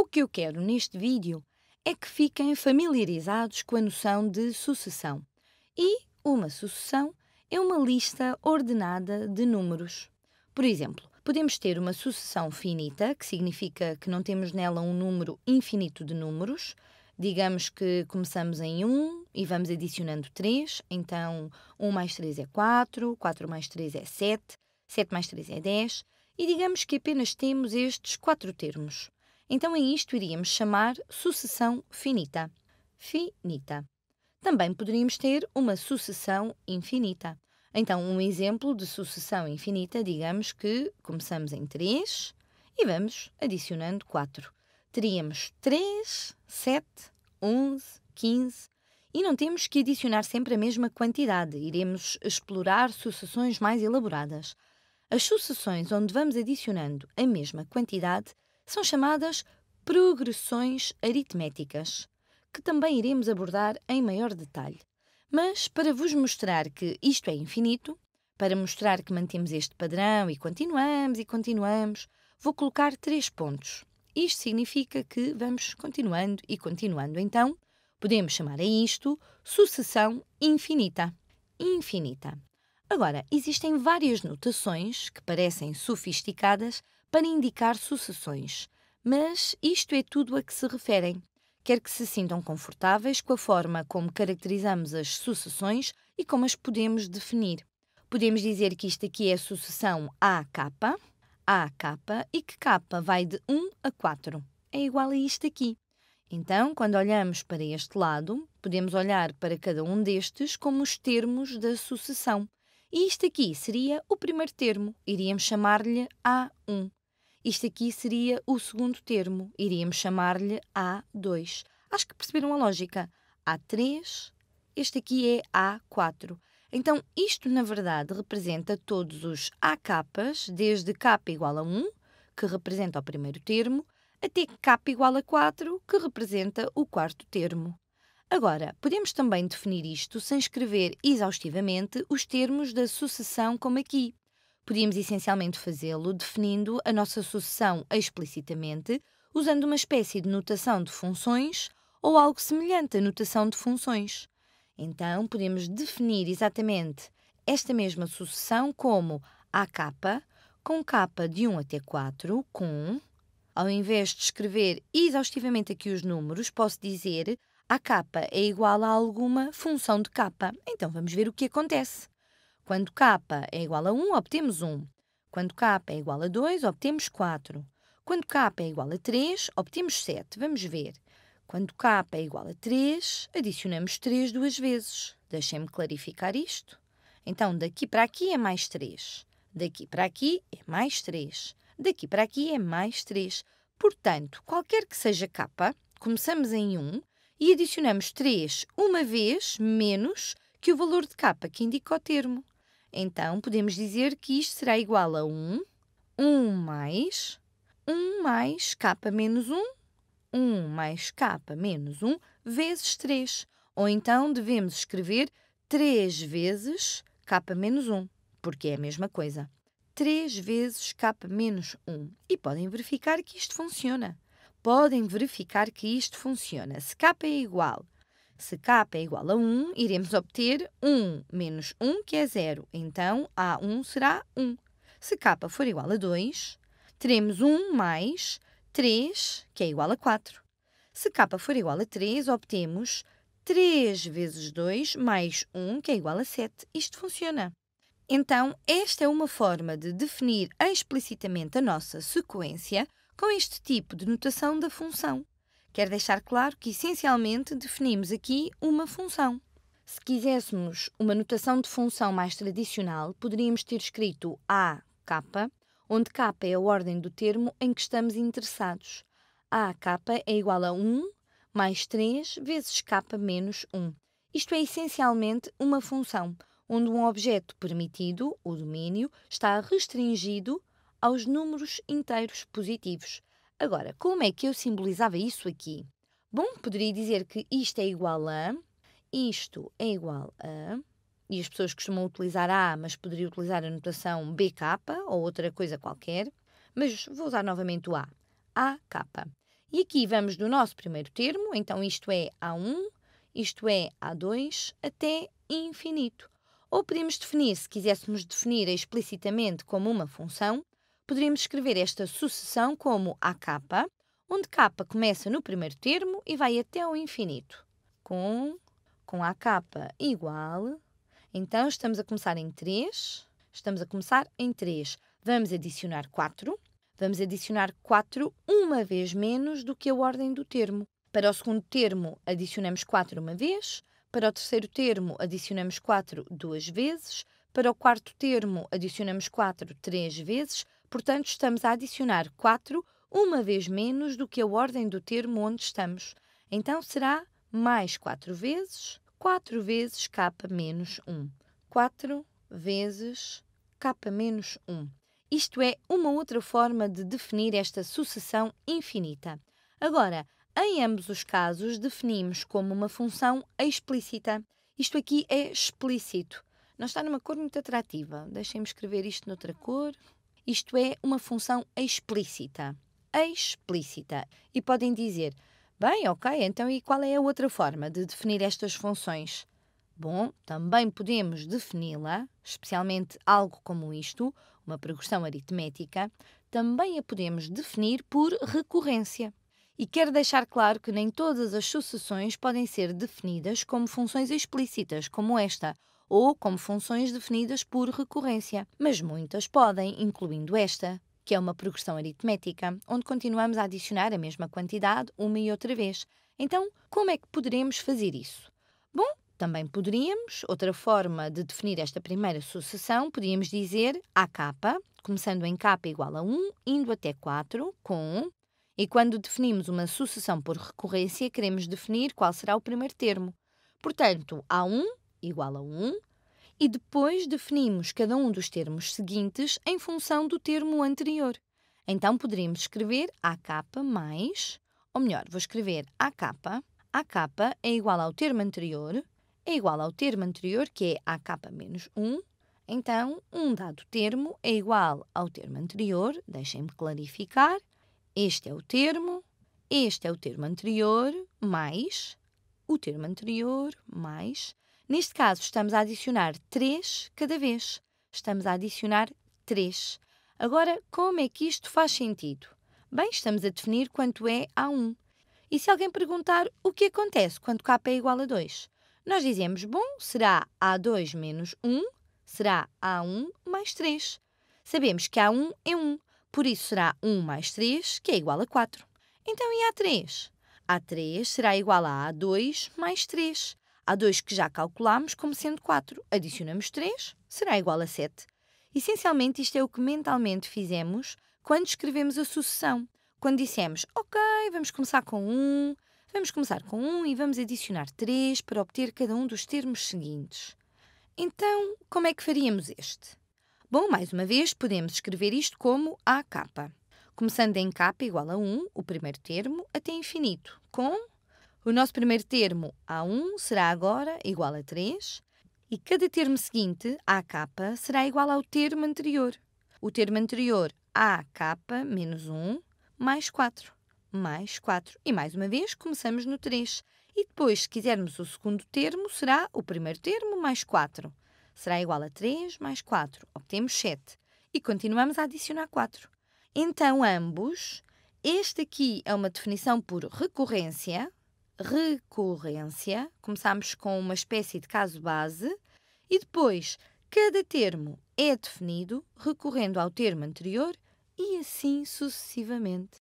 O que eu quero neste vídeo é que fiquem familiarizados com a noção de sucessão. E uma sucessão é uma lista ordenada de números. Por exemplo, podemos ter uma sucessão finita, que significa que não temos nela um número infinito de números. Digamos que começamos em 1 e vamos adicionando 3, então 1 mais 3 é 4, 4 mais 3 é 7, 7 mais 3 é 10, e digamos que apenas temos estes quatro termos. Então, a isto iríamos chamar sucessão finita. Finita. Também poderíamos ter uma sucessão infinita. Então, um exemplo de sucessão infinita, digamos que começamos em 3 e vamos adicionando 4. Teríamos 3, 7, 11, 15 e não temos que adicionar sempre a mesma quantidade, iremos explorar sucessões mais elaboradas. As sucessões onde vamos adicionando a mesma quantidade são chamadas progressões aritméticas, que também iremos abordar em maior detalhe. Mas para vos mostrar que isto é infinito, para mostrar que mantemos este padrão e continuamos e continuamos, vou colocar três pontos. Isto significa que vamos continuando e continuando. Então, podemos chamar a isto sucessão infinita. Infinita. Agora, existem várias notações que parecem sofisticadas para indicar sucessões, mas isto é tudo a que se referem. Quero que se sintam confortáveis com a forma como caracterizamos as sucessões e como as podemos definir. Podemos dizer que isto aqui é a sucessão AK, AK e que K vai de 1 a 4. É igual a isto aqui. Então, quando olhamos para este lado, podemos olhar para cada um destes como os termos da sucessão. E isto aqui seria o primeiro termo, iríamos chamar-lhe A1. Isto aqui seria o segundo termo, iríamos chamar-lhe A2. Acho que perceberam a lógica. A3, este aqui é A4. Então, isto na verdade representa todos os A capas, desde K igual a 1, que representa o primeiro termo, até K igual a 4, que representa o quarto termo. Agora, podemos também definir isto sem escrever exaustivamente os termos da sucessão como aqui. Podíamos essencialmente fazê-lo definindo a nossa sucessão explicitamente, usando uma espécie de notação de funções ou algo semelhante à notação de funções. Então, podemos definir exatamente esta mesma sucessão como AK, com capa de 1 até 4, com. Ao invés de escrever exaustivamente aqui os números, posso dizer a capa é igual a alguma função de capa. Então vamos ver o que acontece. Quando capa é igual a 1, obtemos 1. Quando capa é igual a 2, obtemos 4. Quando capa é igual a 3, obtemos 7. Vamos ver. Quando capa é igual a 3, adicionamos 3 duas vezes. Deixem-me clarificar isto. Então, daqui para aqui é mais 3. Daqui para aqui é mais 3. Daqui para aqui é mais 3. Portanto, qualquer que seja capa, começamos em 1, e adicionamos 3 uma vez menos que o valor de capa que indica o termo. Então, podemos dizer que isto será igual a 1, 1 mais, 1 mais capa menos 1, 1 mais capa menos 1 vezes 3. Ou então devemos escrever 3 vezes capa menos 1, porque é a mesma coisa. 3 vezes capa menos 1. E podem verificar que isto funciona podem verificar que isto funciona. Se k é igual se k é igual a 1, iremos obter 1 menos 1, que é 0. Então, A1 será 1. Se k for igual a 2, teremos 1 mais 3, que é igual a 4. Se k for igual a 3, obtemos 3 vezes 2 mais 1, que é igual a 7. Isto funciona. Então, esta é uma forma de definir explicitamente a nossa sequência com este tipo de notação da função. Quer deixar claro que, essencialmente, definimos aqui uma função. Se quiséssemos uma notação de função mais tradicional, poderíamos ter escrito a k, onde k é a ordem do termo em que estamos interessados. a k é igual a 1 mais 3 vezes k menos 1. Isto é essencialmente uma função, onde um objeto permitido, o domínio, está restringido aos números inteiros positivos. Agora, como é que eu simbolizava isso aqui? Bom, poderia dizer que isto é igual a, isto é igual a, e as pessoas costumam utilizar A, mas poderia utilizar a notação BK ou outra coisa qualquer, mas vou usar novamente o A, AK. E aqui vamos do nosso primeiro termo, então isto é A1, isto é A2, até infinito. Ou podemos definir, se quiséssemos definir explicitamente como uma função, poderíamos escrever esta sucessão como a capa, onde capa começa no primeiro termo e vai até ao infinito. Com, com capa igual, então estamos a começar em 3, estamos a começar em 3. Vamos adicionar 4, vamos adicionar 4 uma vez menos do que a ordem do termo. Para o segundo termo adicionamos 4 uma vez, para o terceiro termo adicionamos 4 duas vezes, para o quarto termo adicionamos 4 três vezes, Portanto, estamos a adicionar 4, uma vez menos do que a ordem do termo onde estamos. Então, será mais 4 vezes 4 vezes k menos 1. 4 vezes k menos 1. Isto é uma outra forma de definir esta sucessão infinita. Agora, em ambos os casos, definimos como uma função explícita. Isto aqui é explícito. Não está numa cor muito atrativa. Deixem-me escrever isto noutra cor. Isto é uma função explícita. Explícita. E podem dizer: bem, ok, então e qual é a outra forma de definir estas funções? Bom, também podemos defini-la, especialmente algo como isto, uma progressão aritmética, também a podemos definir por recorrência. E quero deixar claro que nem todas as sucessões podem ser definidas como funções explícitas, como esta, ou como funções definidas por recorrência, mas muitas podem, incluindo esta, que é uma progressão aritmética, onde continuamos a adicionar a mesma quantidade uma e outra vez. Então, como é que poderemos fazer isso? Bom, também poderíamos, outra forma de definir esta primeira sucessão, poderíamos dizer AK, começando em K igual a 1, indo até 4, com 1. E quando definimos uma sucessão por recorrência, queremos definir qual será o primeiro termo. Portanto, A1 igual a 1 e depois definimos cada um dos termos seguintes em função do termo anterior. Então poderíamos escrever AK mais, ou melhor, vou escrever AK. AK é igual ao termo anterior, é igual ao termo anterior, que é AK menos 1. Então, um dado termo é igual ao termo anterior, deixem-me clarificar. Este é o termo, este é o termo anterior, mais o termo anterior, mais Neste caso, estamos a adicionar 3 cada vez. Estamos a adicionar 3. Agora, como é que isto faz sentido? Bem, estamos a definir quanto é A1. E se alguém perguntar o que acontece quando K é igual a 2? Nós dizemos, bom, será A2 menos 1, será A1 mais 3. Sabemos que A1 é 1, por isso será 1 mais 3, que é igual a 4. Então, e A3? A3 será igual a A2 mais 3, Há dois que já calculamos como sendo 4. Adicionamos 3, será igual a 7. Essencialmente, isto é o que mentalmente fizemos quando escrevemos a sucessão. Quando dissemos, ok, vamos começar com 1, vamos começar com 1 e vamos adicionar 3 para obter cada um dos termos seguintes. Então, como é que faríamos este? Bom, mais uma vez, podemos escrever isto como AK. Começando em K igual a 1, o primeiro termo, até infinito, com o nosso primeiro termo A1 será agora igual a 3 e cada termo seguinte, AK, será igual ao termo anterior. O termo anterior, AK menos 1, mais 4, mais 4. E mais uma vez, começamos no 3. E depois, se quisermos o segundo termo, será o primeiro termo mais 4. Será igual a 3 mais 4, obtemos 7. E continuamos a adicionar 4. Então, ambos, Esta aqui é uma definição por recorrência, recorrência, começamos com uma espécie de caso base e depois cada termo é definido recorrendo ao termo anterior e assim sucessivamente.